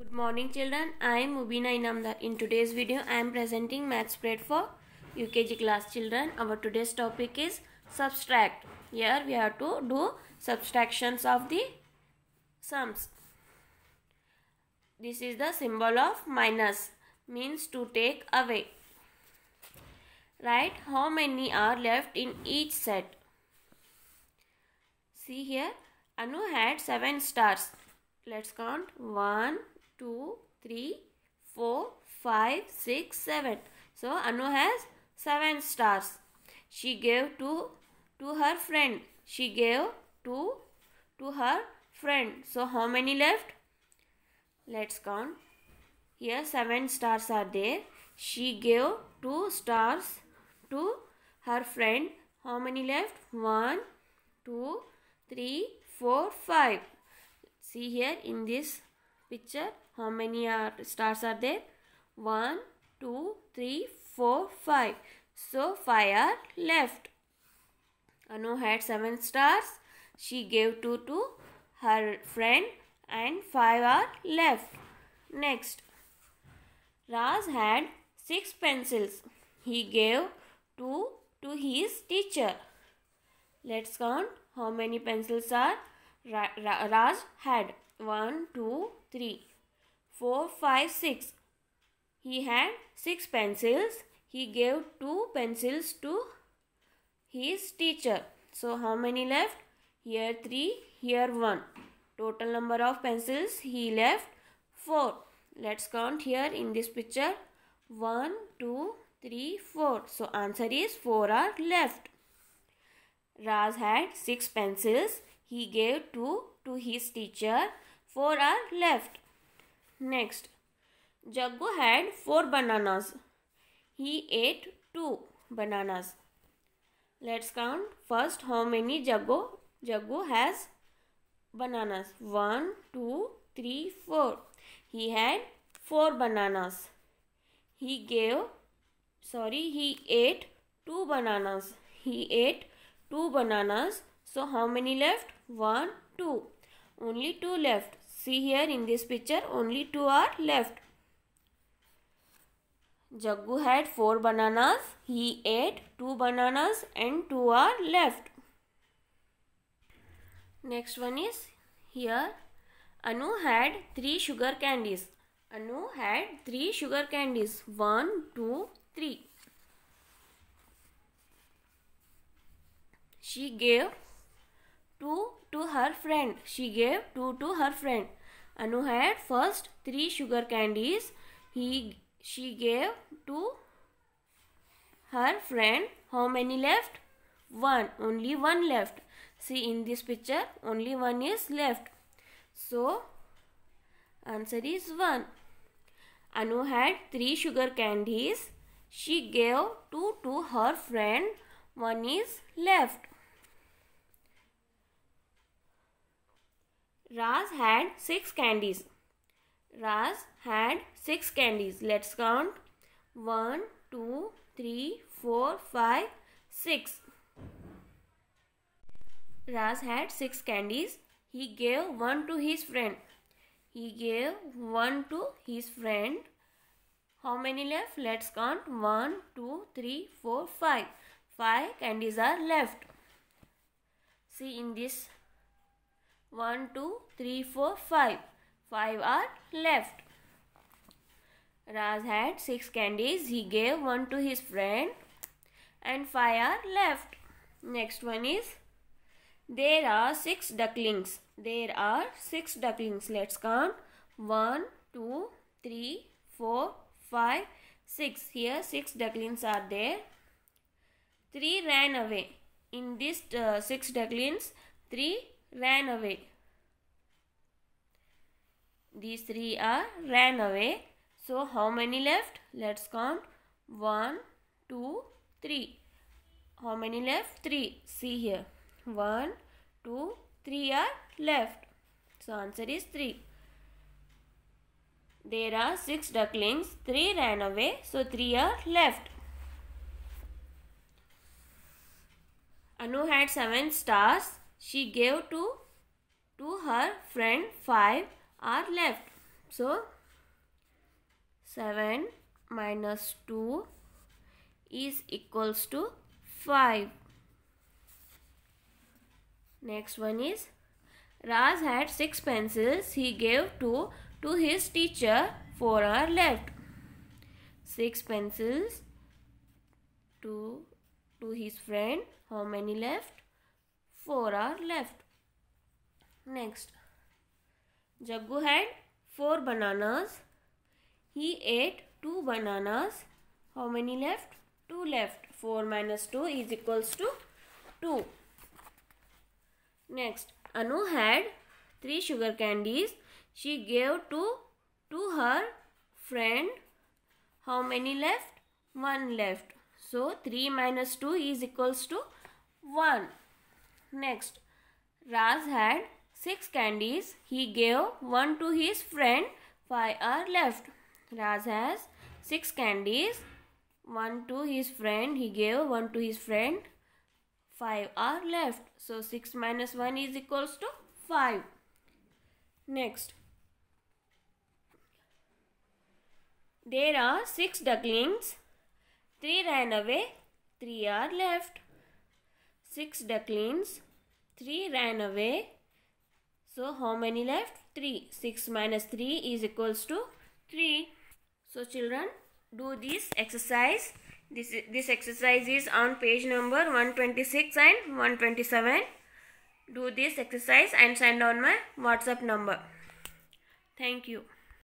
Good morning children, I am Mubina Inamdar. In today's video, I am presenting math spread for UKG class children. Our today's topic is subtract. Here we have to do subtractions of the sums. This is the symbol of minus, means to take away. Right, how many are left in each set? See here, Anu had 7 stars. Let's count 1, 2, 3, 4, 5, 6, 7. So Anu has 7 stars. She gave 2 to her friend. She gave 2 to her friend. So how many left? Let's count. Here 7 stars are there. She gave 2 stars to her friend. How many left? 1, 2, 3, 4, 5. See here in this picture how many are, stars are there 1 2 3 4 5 so 5 are left anu had 7 stars she gave 2 to her friend and 5 are left next Raj had 6 pencils he gave 2 to his teacher let's count how many pencils are Ra Ra Raj had 1, 2, 3, 4, 5, 6. He had 6 pencils. He gave 2 pencils to his teacher. So how many left? Here 3, here 1. Total number of pencils he left 4. Let's count here in this picture. 1, 2, 3, 4. So answer is 4 are left. Raz had 6 pencils. He gave 2 to his teacher. four are left. Next, Jaggu had four bananas. He ate two bananas. Let's count first how many Jaggu Jaggu has bananas. One, two, three, four. He had four bananas. He gave, sorry, he ate two bananas. He ate two bananas. So how many left? One, two. Only two left. See here in this picture only two are left. Jaggu had four bananas. He ate two bananas and two are left. Next one is here. Anu had three sugar candies. Anu had three sugar candies. One, two, three. She gave two to her friend. She gave two to her friend. Anu had first three sugar candies he she gave to her friend. How many left? One. Only one left. See in this picture only one is left. So answer is 1. Anu had three sugar candies. She gave two to her friend. One is left. Raz had six candies. Raz had six candies. Let's count. One, two, three, four, five, six. Raz had six candies. He gave one to his friend. He gave one to his friend. How many left? Let's count. One, two, three, four, five. Five candies are left. See in this 1, 2, 3, 4, 5. 5 are left. Raj had 6 candies. He gave 1 to his friend and 5 are left. Next one is there are 6 ducklings. There are 6 ducklings. Let's count. 1, 2, 3, 4, 5, 6. Here 6 ducklings are there. 3 ran away. In this uh, 6 ducklings, 3 ran away. These three are ran away. So how many left? Let's count. One, two, three. How many left? 3. See here. One, two, three are left. So answer is 3. There are 6 ducklings. 3 ran away. So 3 are left. Anu had 7 stars she gave to to her friend 5 are left. So 7 minus 2 is equals to 5. Next one is Raz had 6 pencils. He gave to to his teacher. 4 are left. 6 pencils to, to his friend. How many left? 4 are left. Next, Jaggu had 4 bananas. He ate 2 bananas. How many left? 2 left. 4 minus 2 is equals to 2. Next, Anu had 3 sugar candies. She gave 2 to her friend. How many left? 1 left. So, 3 minus 2 is equals to 1. Next, Raz had six candies. He gave one to his friend. Five are left. Raz has six candies. One to his friend. He gave one to his friend. Five are left. So 6 minus 1 is equals to 5. Next. There are six ducklings. Three ran away. Three are left. 6 ducklings, 3 ran away. So how many left? 3. 6 minus 3 is equals to 3. So children do this exercise. This, this exercise is on page number 126 and 127. Do this exercise and send on my WhatsApp number. Thank you.